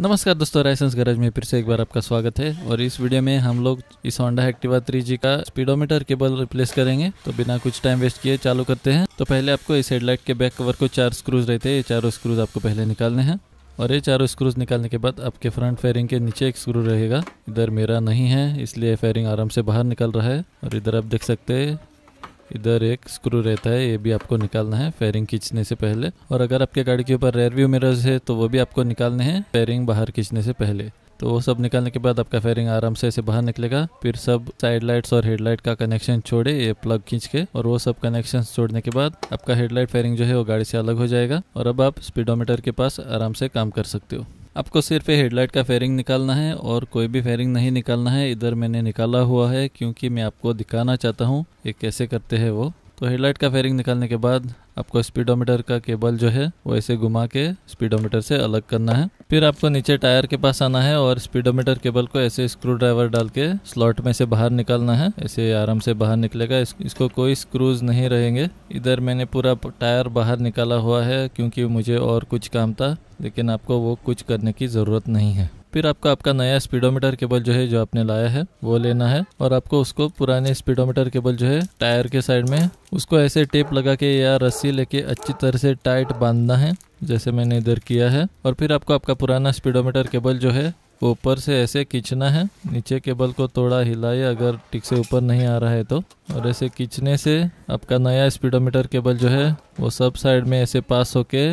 नमस्कार दोस्तों राइसेंस गैरेज में फिर से एक बार आपका स्वागत है और इस वीडियो में हम लोग इस होंडा एक्टिवा 3G का स्पीडोमीटर केबल रिप्लेस करेंगे तो बिना कुछ टाइम वेस्ट किए चालू करते हैं तो पहले आपको इस हेडलाइट के बैक कवर को चार स्क्रूज रहते हैं ये चारों स्क्रूज आपको पहले निकालने हैं और ये चारों स्क्रूज निकालने के बाद आपके फ्रंट फेयरिंग के नीचे एक स्क्रू रहेगा इधर मेरा नहीं है इसलिए फेयरिंग आराम से बाहर निकल रहा है और इधर आप देख सकते हैं इधर एक स्क्रू रहता है ये भी आपको निकालना है फेयरिंग खींचने से पहले और अगर आपके गाड़ी के ऊपर रेयर व्यू मिरर्स है तो वो भी आपको निकालने हैं फेयरिंग बाहर खींचने से पहले तो वो सब निकालने के बाद आपका फेयरिंग आराम से ऐसे बाहर निकलेगा फिर सब साइड लाइट्स और हेडलाइट का कनेक्शन छोड़े ये प्लग खींच के और वो सब कनेक्शन छोड़ने के बाद आपका हेडलाइट फेयरिंग जो है वो गाड़ी से अलग हो जाएगा और अब आप स्पीडोमीटर के पास आराम से काम कर सकते हो आपको सिर्फ हेडलाइट का फेयरिंग निकालना है और कोई भी फेयरिंग नहीं निकालना है इधर मैंने निकाला हुआ है क्योंकि मैं आपको दिखाना चाहता हूँ ये कैसे करते हैं वो तो हेडलाइट का फेयरिंग निकालने के बाद आपको स्पीडोमीटर का केबल जो है वो ऐसे घुमा के स्पीडोमीटर से अलग करना है फिर आपको नीचे टायर के पास आना है और स्पीडोमीटर केबल को ऐसे स्क्रू ड्राइवर डाल के स्लॉट में से बाहर निकालना है ऐसे आराम से बाहर निकलेगा इस, इसको कोई स्क्रूज नहीं रहेंगे इधर मैंने पूरा टायर बाहर निकाला हुआ है क्योंकि मुझे और कुछ काम था लेकिन आपको वो कुछ करने की ज़रूरत नहीं है फिर आपका आपका नया स्पीडोमीटर केबल जो है जो आपने लाया है वो लेना है और आपको उसको पुराने स्पीडोमीटर केबल जो है टायर के साइड में उसको ऐसे टेप लगा के या रस्सी लेके अच्छी तरह से टाइट बांधना है जैसे मैंने इधर किया है और फिर आपको आपका पुराना स्पीडोमीटर केबल जो है ऊपर से ऐसे खींचना है नीचे केबल को थोड़ा हिलाए अगर ठीक से ऊपर नहीं आ रहा है तो और ऐसे खींचने से आपका नया स्पीडोमीटर केबल जो है वो सब साइड में ऐसे पास होके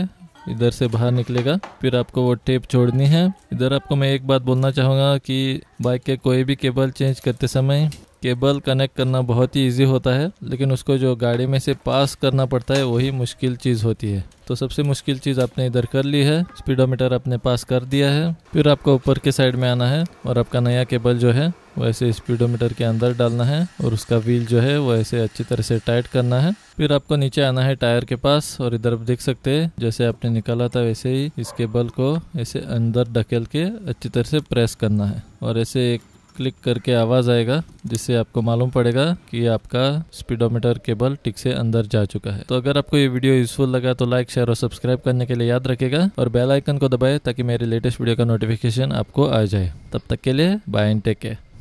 इधर से बाहर निकलेगा फिर आपको वो टेप छोड़नी है इधर आपको मैं एक बात बोलना चाहूँगा कि बाइक के कोई भी केबल चेंज करते समय केबल कनेक्ट करना बहुत ही ईजी होता है लेकिन उसको जो गाड़ी में से पास करना पड़ता है वही मुश्किल चीज़ होती है तो सबसे मुश्किल चीज़ आपने इधर कर ली है स्पीडोमीटर आपने पास कर दिया है फिर आपको ऊपर के साइड में आना है और आपका नया केबल जो है वैसे स्पीडोमीटर के अंदर डालना है और उसका व्हील जो है वैसे अच्छी तरह से टाइट करना है फिर आपको नीचे आना है टायर के पास और इधर आप देख सकते हैं जैसे आपने निकाला था वैसे ही इस केबल को ऐसे अंदर ढकेल के अच्छी तरह से प्रेस करना है और ऐसे एक क्लिक करके आवाज़ आएगा जिससे आपको मालूम पड़ेगा कि आपका स्पीडोमीटर केबल ठीक से अंदर जा चुका है तो अगर आपको ये वीडियो यूजफुल लगा तो लाइक शेयर और सब्सक्राइब करने के लिए याद रखेगा और बेल आइकन को दबाए ताकि मेरे लेटेस्ट वीडियो का नोटिफिकेशन आपको आ जाए तब तक के लिए बाय एंड टेक केयर